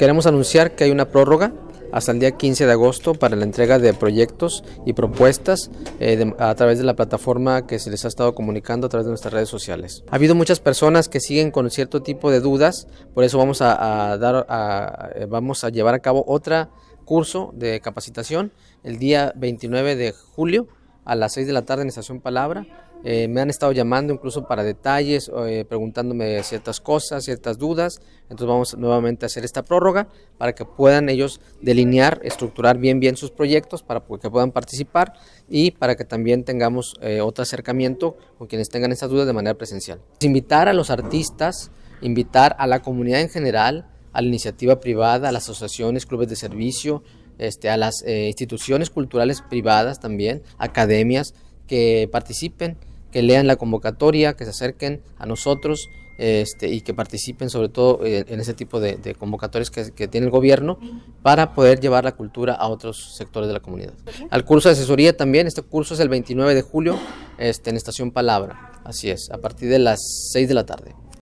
Queremos anunciar que hay una prórroga hasta el día 15 de agosto para la entrega de proyectos y propuestas eh, a través de la plataforma que se les ha estado comunicando a través de nuestras redes sociales. Ha habido muchas personas que siguen con cierto tipo de dudas, por eso vamos a, dar, a, eh, vamos a llevar a cabo otro curso de capacitación el día 29 de julio a las 6 de la tarde en Estación Palabra. Eh, me han estado llamando incluso para detalles, eh, preguntándome ciertas cosas, ciertas dudas. Entonces vamos nuevamente a hacer esta prórroga para que puedan ellos delinear, estructurar bien bien sus proyectos para que puedan participar y para que también tengamos eh, otro acercamiento con quienes tengan estas dudas de manera presencial. Invitar a los artistas, invitar a la comunidad en general, a la iniciativa privada, a las asociaciones, clubes de servicio, este, a las eh, instituciones culturales privadas también, academias, que participen, que lean la convocatoria, que se acerquen a nosotros este, y que participen sobre todo en ese tipo de, convocatorias que, tiene el gobierno para poder llevar la cultura a otros sectores de la comunidad. Al curso de asesoría también, este curso es el 29 de julio este, en Estación Palabra, así es, a partir de las 6 de la tarde.